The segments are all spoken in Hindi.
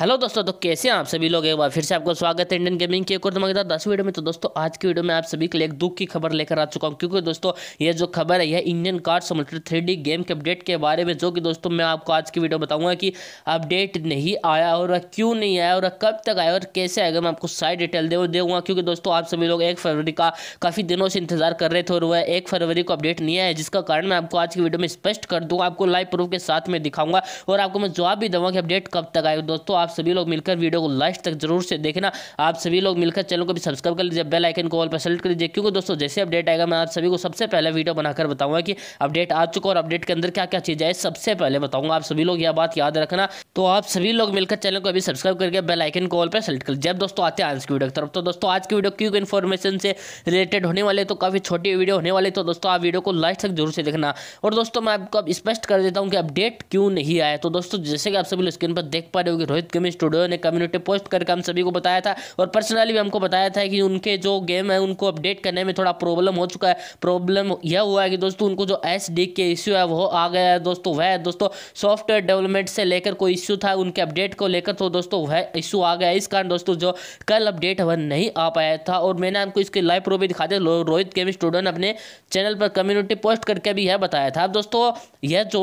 हेलो दोस्तों तो कैसे हैं आप सभी लोग एक बार फिर से आपका स्वागत है इंडियन गेमिंग की एक और धमाकेदार दस वीडियो में तो दोस्तों आज की वीडियो में आप सभी के लिए एक दुख की खबर लेकर आ चुका हूं क्योंकि दोस्तों ये जो खबर है यह Indian card simulator three game के अपडेट के बारे में जो कि दोस्तों मैं आपको आज की वीडियो बताऊंगा कि अपडेट नहीं आया और क्यों नहीं आया और कब तक आया और कैसे आएगा मैं आपको सारी डिटेल दे दूँगा क्योंकि दोस्तों आप सभी लोग एक फरवरी का काफ़ी दिनों से इंतजार कर रहे थे और वह एक फरवरी को अपडेट नहीं आया जिसका कारण मैं आपको आज की वीडियो में स्पष्ट कर दूँगा आपको लाइव प्रूफ के साथ में दिखाऊंगा और आपको मैं जवाब भी दूँगा कि अपडेट कब तक आए दोस्तों आप आप सभी लोग मिलकर वीडियो को लास्ट तक जरूर से देखना आप सभी लोग मिलकर चैनल को भी सब्सक्राइब कर लीजिए बेल आइकन को ऑल पर सेलेक्ट कर लीजिए क्योंकि दोस्तों जैसे अपडेट आएगा मैं आप सभी को सबसे पहले वीडियो बनाकर बताऊंगा कि अपडेट आ चुका और अपडेट के अंदर क्या क्या चीज़ है सबसे पहले बताऊंगा आप सभी लोग यह बात याद रखना तो आप सभी लोग मिलकर चैनल को अभी सब्सक्राइब करके बेल आइकन कॉल पर सेलेक्ट कर जब दोस्तों आते हैं आज की वीडियो की तरफ तो दोस्तों आज की वीडियो क्यों इन्फॉर्मेशन से रिलेटेड होने वाले तो काफ़ी छोटी वीडियो होने वाली तो दोस्तों आप वीडियो को लास्ट तक जरूर से देखना और दोस्तों मैं आपको अब स्पष्ट कर देता हूँ कि अपडेट क्यों नहीं आया तो दोस्तों जैसे कि आप सभी स्क्रीन पर देख पा रहे हो कि रोहित गेमिंग स्टूडियो ने कम्युनिटी पोस्ट करके हम सभी को बताया था और पर्सनली भी हमको बताया था कि उनके जो गेम है उनको अपडेट करने में थोड़ा प्रॉब्लम हो चुका है प्रॉब्लम यह हुआ है कि दोस्तों उनको जो एस के इश्यू है वो आ गया है दोस्तों वह दोस्तों सॉफ्टवेयर डेवलपमेंट से लेकर कोई इशू था उनके अपडेट को लेकर तो दोस्तों वह इशू आ गया इस कारण दोस्तों जो कल अपडेट वह नहीं आ पाया था और मैंने आपको इसके लाइव प्रो भी दिखा दिया रोहित केवी स्टूडेंट अपने चैनल पर कम्युनिटी पोस्ट करके भी यह बताया था अब दोस्तों यह जो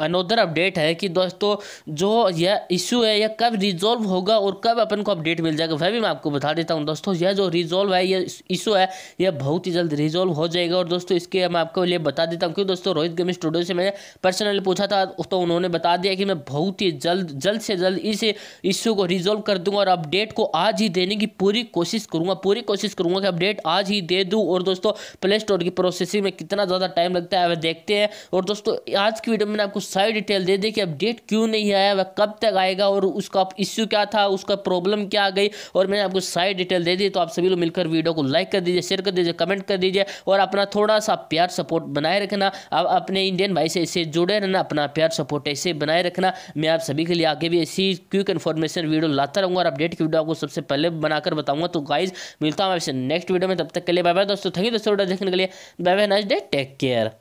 अनोदर अपडेट है कि दोस्तों जो यह इशू है यह कब रिजॉल्व होगा और कब अपन को अपडेट मिल जाएगा वह भी मैं आपको बता देता हूं दोस्तों यह जो रिजॉल्व है यह इशू है यह बहुत ही जल्द रिजॉल्व हो जाएगा और दोस्तों इसके मैं आपको लिए बता देता हूं क्योंकि दोस्तों रोहित गमी स्टूडियो से मैंने पर्सनली पूछा था तो उन्होंने बता दिया कि मैं बहुत ही जल्द जल्द से जल्द इस इशू को रिजोल्व कर दूँगा और अपडेट को आज ही देने की पूरी कोशिश करूँगा पूरी कोशिश करूँगा कि अपडेट आज ही दे दूँ और दोस्तों प्ले स्टोर की प्रोसेसिंग में कितना ज़्यादा टाइम लगता है वह देखते हैं और दोस्तों आज की वीडियो में आपको कुछ सारी डिटेल दे दे कि अपडेट क्यों नहीं आया वह कब तक आएगा और उसका इश्यू क्या था उसका प्रॉब्लम क्या आ गई और मैंने आपको सारी डिटेल दे दी तो आप सभी लोग मिलकर वीडियो को लाइक कर दीजिए शेयर कर दीजिए कमेंट कर दीजिए और अपना थोड़ा सा प्यार सपोर्ट बनाए रखना आप अपने इंडियन भाई से ऐसे जुड़े रहना अपना प्यार सपोर्ट ऐसे बनाए रखना मैं आप सभी के लिए आगे भी ऐसी क्विक इन्फॉर्मेशन वीडियो लाता रहूँगा और अपडेट की वीडियो आपको सबसे पहले बनाकर बताऊँगा तो गाइज मिलता हूँ आपसे नेक्स्ट वीडियो में तब तक के लिए बाय बाय दोस्तों थैंक यू दोस्तों देखने के लिए bye bye nice day take care